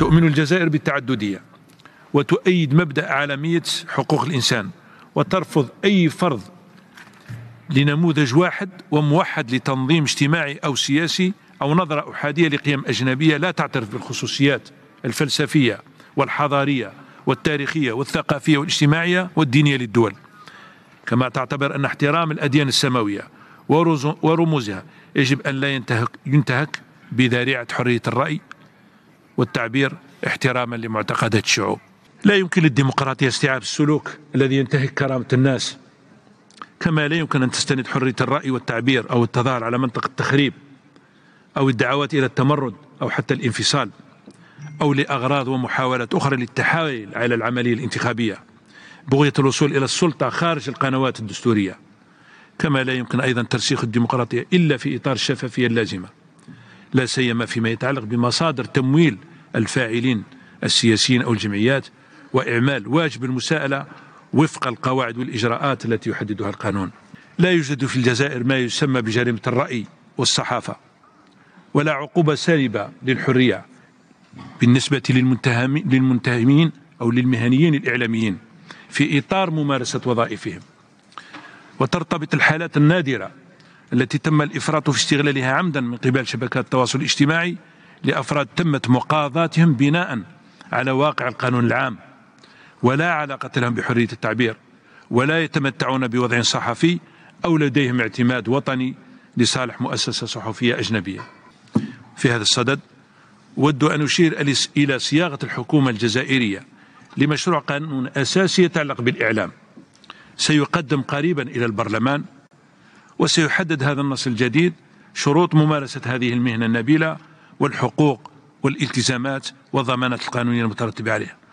تؤمن الجزائر بالتعددية وتؤيد مبدأ عالمية حقوق الإنسان وترفض أي فرض لنموذج واحد وموحد لتنظيم اجتماعي أو سياسي أو نظرة أحادية لقيم أجنبية لا تعترف بالخصوصيات الفلسفية والحضارية والتاريخية والثقافية والاجتماعية والدينية للدول كما تعتبر أن احترام الأديان السماوية ورموزها يجب أن لا ينتهك, ينتهك بذريعة حرية الرأي والتعبير احتراما لمعتقدات الشعوب لا يمكن للديمقراطية استيعاب السلوك الذي ينتهك كرامة الناس كما لا يمكن أن تستند حرية الرأي والتعبير أو التظاهر على منطق التخريب أو الدعوات إلى التمرد أو حتى الانفصال أو لأغراض ومحاولات أخرى للتحايل على العملية الانتخابية بغية الوصول إلى السلطة خارج القنوات الدستورية كما لا يمكن أيضا ترسيخ الديمقراطية إلا في إطار الشفافية اللازمة لا سيما فيما يتعلق بمصادر تمويل الفاعلين السياسيين أو الجمعيات وإعمال واجب المساءلة وفق القواعد والإجراءات التي يحددها القانون لا يوجد في الجزائر ما يسمى بجريمة الرأي والصحافة ولا عقوبة سالبة للحرية بالنسبة للمنتهمين أو للمهنيين الإعلاميين في إطار ممارسة وظائفهم وترتبط الحالات النادرة التي تم الإفراط في استغلالها عمدا من قبل شبكات التواصل الاجتماعي لأفراد تمت مقاضاتهم بناء على واقع القانون العام ولا علاقة لهم بحرية التعبير ولا يتمتعون بوضع صحفي أو لديهم اعتماد وطني لصالح مؤسسة صحفية أجنبية في هذا الصدد ود أن أشير إلى صياغة الحكومة الجزائرية لمشروع قانون أساسي يتعلق بالإعلام سيقدم قريبا إلى البرلمان وسيحدد هذا النص الجديد شروط ممارسة هذه المهنة النبيلة والحقوق والالتزامات والضمانات القانونية المترتبة عليها